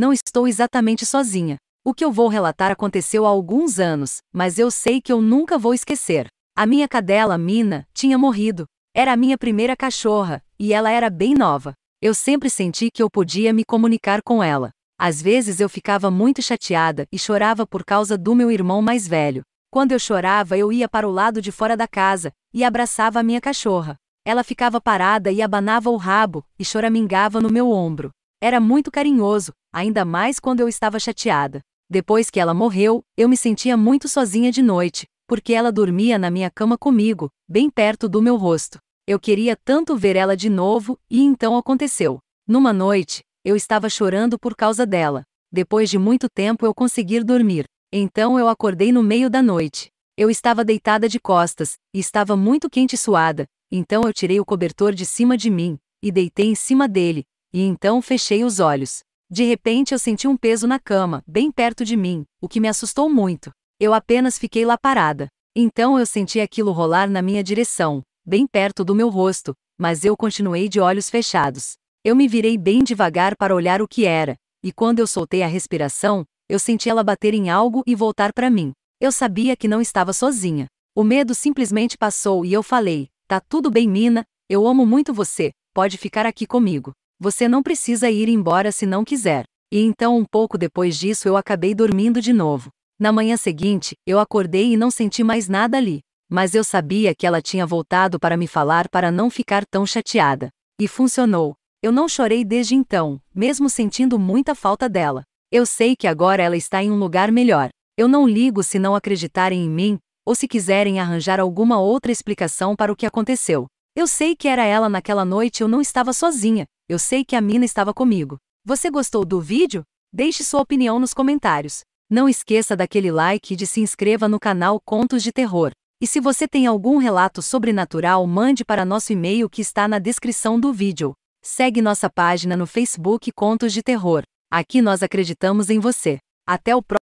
Não estou exatamente sozinha. O que eu vou relatar aconteceu há alguns anos, mas eu sei que eu nunca vou esquecer. A minha cadela, Mina, tinha morrido. Era a minha primeira cachorra, e ela era bem nova. Eu sempre senti que eu podia me comunicar com ela. Às vezes eu ficava muito chateada e chorava por causa do meu irmão mais velho. Quando eu chorava, eu ia para o lado de fora da casa e abraçava a minha cachorra. Ela ficava parada e abanava o rabo e choramingava no meu ombro. Era muito carinhoso, ainda mais quando eu estava chateada. Depois que ela morreu, eu me sentia muito sozinha de noite, porque ela dormia na minha cama comigo, bem perto do meu rosto. Eu queria tanto ver ela de novo, e então aconteceu. Numa noite, eu estava chorando por causa dela. Depois de muito tempo eu conseguir dormir. Então eu acordei no meio da noite. Eu estava deitada de costas, e estava muito quente e suada, então eu tirei o cobertor de cima de mim, e deitei em cima dele, e então fechei os olhos. De repente eu senti um peso na cama, bem perto de mim, o que me assustou muito. Eu apenas fiquei lá parada. Então eu senti aquilo rolar na minha direção, bem perto do meu rosto, mas eu continuei de olhos fechados. Eu me virei bem devagar para olhar o que era, e quando eu soltei a respiração, eu senti ela bater em algo e voltar para mim. Eu sabia que não estava sozinha. O medo simplesmente passou e eu falei: Tá tudo bem, Mina, eu amo muito você, pode ficar aqui comigo. Você não precisa ir embora se não quiser. E então, um pouco depois disso, eu acabei dormindo de novo. Na manhã seguinte, eu acordei e não senti mais nada ali. Mas eu sabia que ela tinha voltado para me falar para não ficar tão chateada. E funcionou. Eu não chorei desde então, mesmo sentindo muita falta dela. Eu sei que agora ela está em um lugar melhor. Eu não ligo se não acreditarem em mim, ou se quiserem arranjar alguma outra explicação para o que aconteceu. Eu sei que era ela naquela noite, eu não estava sozinha. Eu sei que a mina estava comigo. Você gostou do vídeo? Deixe sua opinião nos comentários. Não esqueça daquele like e de se inscreva no canal Contos de Terror. E se você tem algum relato sobrenatural, mande para nosso e-mail que está na descrição do vídeo. Segue nossa página no Facebook Contos de Terror. Aqui nós acreditamos em você. Até o próximo